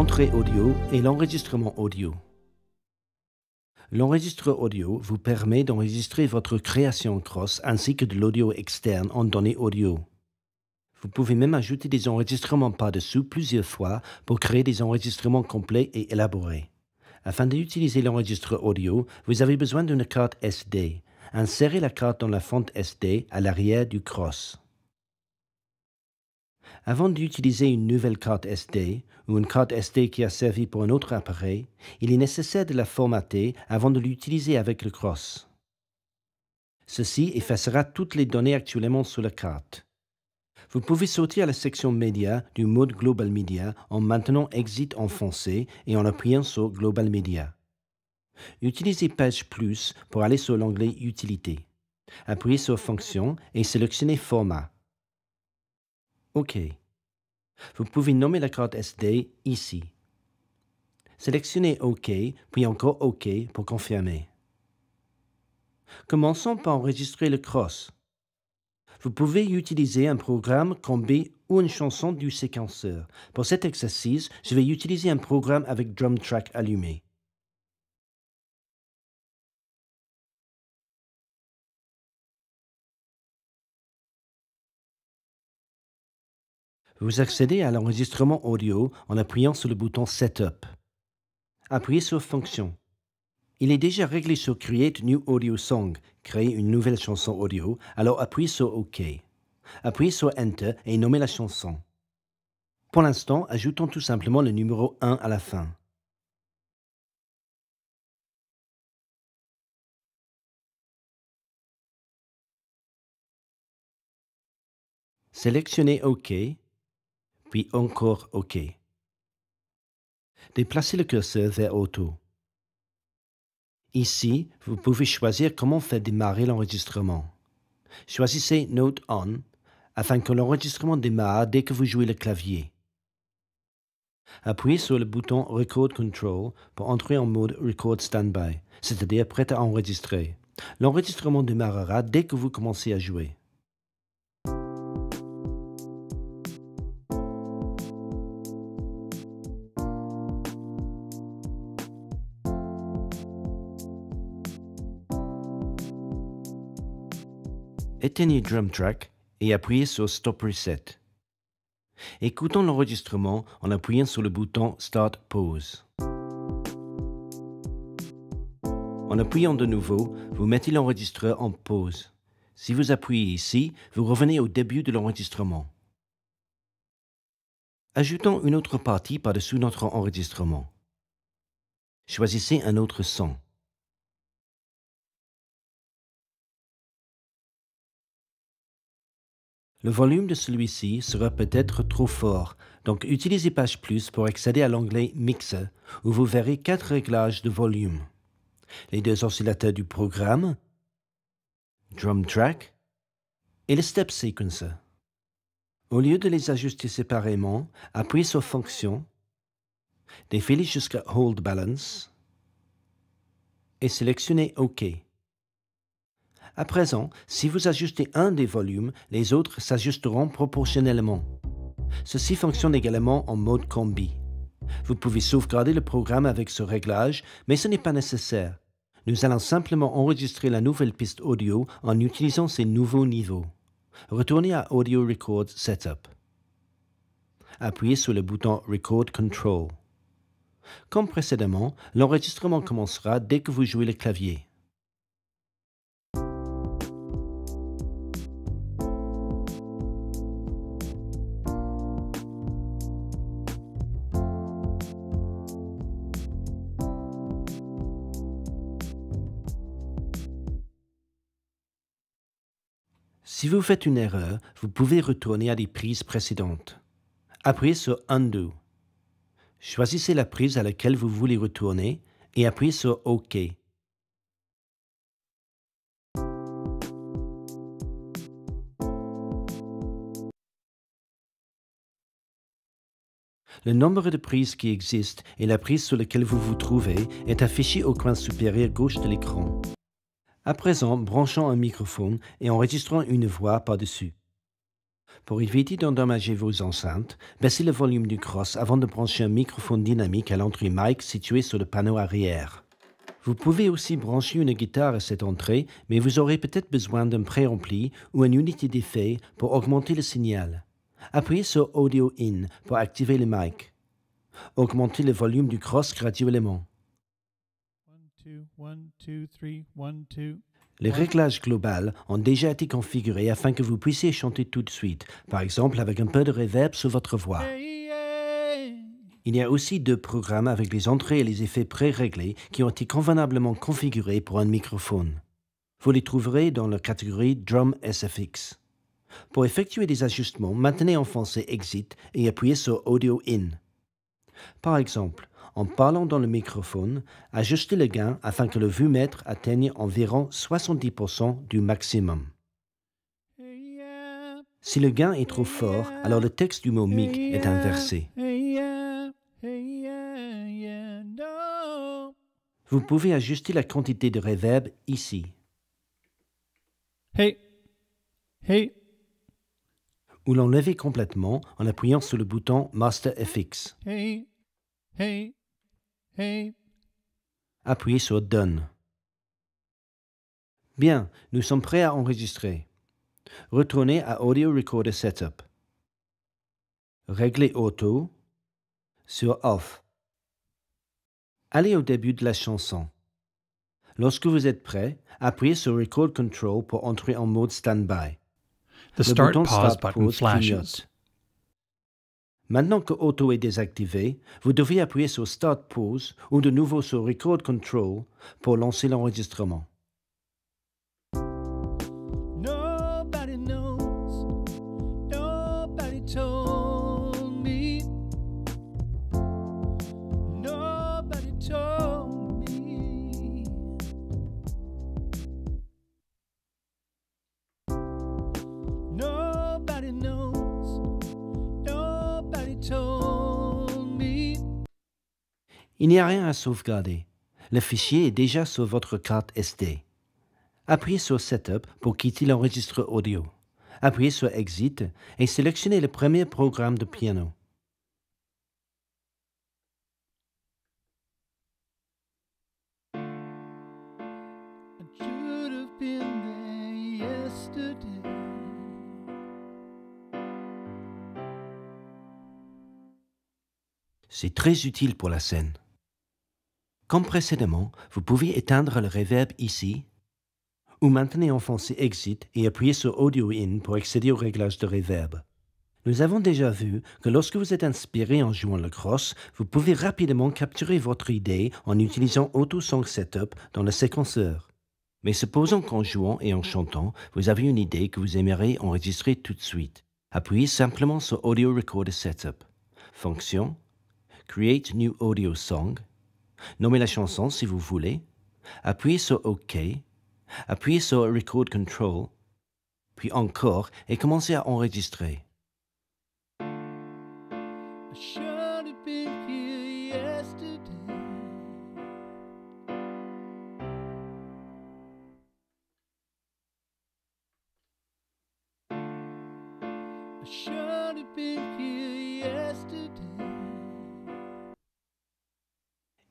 Entrée audio et l'enregistrement audio. L'enregistreur audio vous permet d'enregistrer votre création cross ainsi que de l'audio externe en données audio. Vous pouvez même ajouter des enregistrements par-dessous plusieurs fois pour créer des enregistrements complets et élaborés. Afin d'utiliser l'enregistrement audio, vous avez besoin d'une carte SD. Insérez la carte dans la fente SD à l'arrière du cross. Avant d'utiliser une nouvelle carte SD ou une carte SD qui a servi pour un autre appareil, il est nécessaire de la formater avant de l'utiliser avec le cross. Ceci effacera toutes les données actuellement sur la carte. Vous pouvez sortir la section Média du mode Global Media en maintenant Exit enfoncé et en appuyant sur Global Media. Utilisez Page Plus pour aller sur l'onglet Utilité. Appuyez sur Fonction et sélectionnez Format. OK. Vous pouvez nommer la carte SD ici. Sélectionnez OK, puis encore OK pour confirmer. Commençons par enregistrer le cross. Vous pouvez utiliser un programme combi ou une chanson du séquenceur. Pour cet exercice, je vais utiliser un programme avec drum track allumé. Vous accédez à l'enregistrement audio en appuyant sur le bouton Setup. Appuyez sur Fonction. Il est déjà réglé sur Create New Audio Song, créer une nouvelle chanson audio, alors appuyez sur OK. Appuyez sur Enter et nommez la chanson. Pour l'instant, ajoutons tout simplement le numéro 1 à la fin. Sélectionnez OK puis encore OK. Déplacez le curseur vers Auto. Ici, vous hmm. pouvez choisir comment faire démarrer l'enregistrement. Choisissez Note On afin que l'enregistrement démarre dès que vous jouez le clavier. Appuyez sur le bouton Record Control pour entrer en mode Record Standby, c'est-à-dire prêt à enregistrer. L'enregistrement démarrera dès que vous commencez à jouer. éteignez Drum Track et appuyez sur Stop Reset. Écoutons l'enregistrement en appuyant sur le bouton Start Pause. En appuyant de nouveau, vous mettez l'enregistreur en pause. Si vous appuyez ici, vous revenez au début de l'enregistrement. Ajoutons une autre partie par-dessous notre enregistrement. Choisissez un autre son. Le volume de celui-ci sera peut-être trop fort, donc utilisez Page Plus pour accéder à l'onglet Mixer, où vous verrez quatre réglages de volume. Les deux oscillateurs du programme, Drum Track et le Step Sequencer. Au lieu de les ajuster séparément, appuyez sur Fonction, défilez jusqu'à Hold Balance et sélectionnez OK. À présent, si vous ajustez un des volumes, les autres s'ajusteront proportionnellement. Ceci fonctionne également en mode combi. Vous pouvez sauvegarder le programme avec ce réglage, mais ce n'est pas nécessaire. Nous allons simplement enregistrer la nouvelle piste audio en utilisant ces nouveaux niveaux. Retournez à Audio Record Setup. Appuyez sur le bouton Record Control. Comme précédemment, l'enregistrement commencera dès que vous jouez le clavier. Si vous faites une erreur, vous pouvez retourner à des prises précédentes. Appuyez sur Undo. Choisissez la prise à laquelle vous voulez retourner et appuyez sur OK. Le nombre de prises qui existent et la prise sur laquelle vous vous trouvez est affiché au coin supérieur gauche de l'écran à présent branchons un microphone et enregistrons une voix par-dessus. Pour éviter d'endommager vos enceintes, baissez le volume du cross avant de brancher un microphone dynamique à l'entrée mic située sur le panneau arrière. Vous pouvez aussi brancher une guitare à cette entrée, mais vous aurez peut-être besoin d'un préampli ou une unité d'effet pour augmenter le signal. Appuyez sur Audio In pour activer le mic. Augmentez le volume du cross graduellement. Les réglages globales ont déjà été configurés afin que vous puissiez chanter tout de suite, par exemple avec un peu de reverb sur votre voix. Il y a aussi deux programmes avec les entrées et les effets pré-réglés qui ont été convenablement configurés pour un microphone. Vous les trouverez dans la catégorie Drum SFX. Pour effectuer des ajustements, maintenez enfoncé Exit et appuyez sur Audio In. Par exemple, en parlant dans le microphone, ajuster le gain afin que le vue-mètre atteigne environ 70% du maximum. Si le gain est trop fort, alors le texte du mot mic est inversé. Vous pouvez ajuster la quantité de reverb ici. Hey, hey. Ou l'enlever complètement en appuyant sur le bouton Master FX. Hey, Appuyez sur Done. Bien, nous sommes prêts à enregistrer. Retournez à Audio Recorder Setup. Réglez Auto sur Off. Allez au début de la chanson. Lorsque vous êtes prêt, appuyez sur Record Control pour entrer en mode Standby. Start Pause button Maintenant que Auto est désactivé, vous devriez appuyer sur Start Pause ou de nouveau sur Record Control pour lancer l'enregistrement. Il n'y a rien à sauvegarder. Le fichier est déjà sur votre carte SD. Appuyez sur Setup pour quitter l'enregistre audio. Appuyez sur Exit et sélectionnez le premier programme de piano. C'est très utile pour la scène. Comme précédemment, vous pouvez éteindre le reverb ici ou maintenir enfoncé Exit et appuyer sur Audio In pour accéder au réglage de reverb. Nous avons déjà vu que lorsque vous êtes inspiré en jouant le cross, vous pouvez rapidement capturer votre idée en utilisant Auto Song Setup dans le séquenceur. Mais supposons qu'en jouant et en chantant, vous avez une idée que vous aimeriez enregistrer tout de suite. Appuyez simplement sur Audio Recorder Setup. Fonction Create New Audio Song Nommez la chanson si vous voulez. Appuyez sur OK. Appuyez sur Record Control. Puis encore et commencez à enregistrer.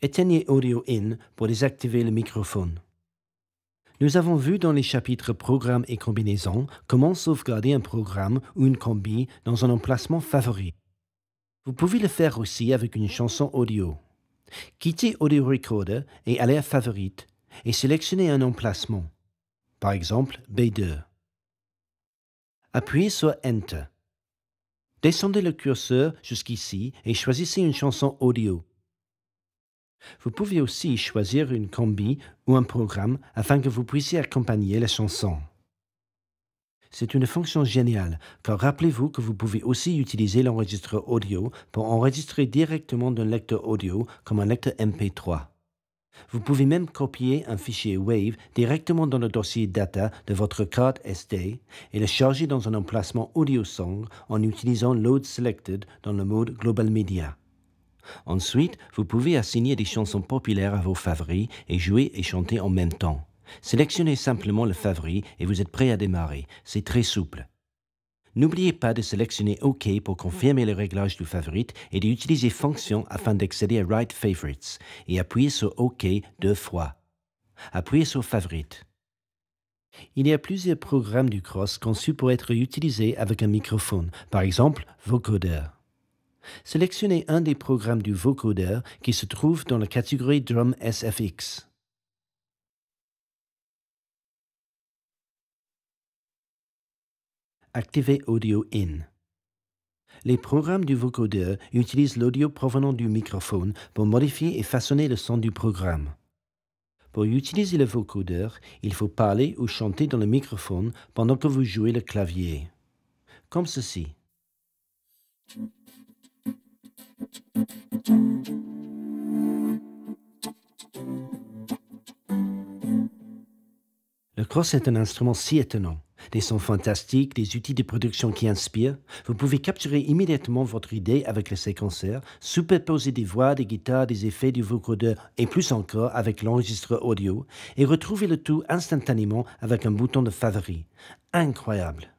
éteignez Audio In pour désactiver le microphone. Nous avons vu dans les chapitres programme et combinaison comment sauvegarder un programme ou une combi dans un emplacement favori. Vous pouvez le faire aussi avec une chanson audio. Quittez Audio Recorder et allez à Favorite et sélectionnez un emplacement, par exemple B2. Appuyez sur Enter. Descendez le curseur jusqu'ici et choisissez une chanson audio. Vous pouvez aussi choisir une combi ou un programme afin que vous puissiez accompagner la chanson. C'est une fonction géniale, car rappelez-vous que vous pouvez aussi utiliser l'enregistreur audio pour enregistrer directement d'un lecteur audio comme un lecteur MP3. Vous pouvez même copier un fichier WAVE directement dans le dossier data de votre carte SD et le charger dans un emplacement audio song en utilisant Load Selected dans le mode Global Media. Ensuite, vous pouvez assigner des chansons populaires à vos favoris et jouer et chanter en même temps. Sélectionnez simplement le favori et vous êtes prêt à démarrer. C'est très souple. N'oubliez pas de sélectionner OK pour confirmer le réglage du favorite et d'utiliser Fonction afin d'accéder à Write Favorites et appuyez sur OK deux fois. Appuyez sur Favorite. Il y a plusieurs programmes du cross conçus pour être utilisés avec un microphone, par exemple Vocoder. Sélectionnez un des programmes du vocodeur qui se trouve dans la catégorie Drum SFX. Activez Audio In. Les programmes du vocodeur utilisent l'audio provenant du microphone pour modifier et façonner le son du programme. Pour utiliser le vocodeur, il faut parler ou chanter dans le microphone pendant que vous jouez le clavier. Comme ceci. Le cross est un instrument si étonnant. Des sons fantastiques, des outils de production qui inspirent. Vous pouvez capturer immédiatement votre idée avec le séquenceur, superposer des voix, des guitares, des effets, du vocodeur et plus encore avec l'enregistreur audio et retrouver le tout instantanément avec un bouton de favori. Incroyable!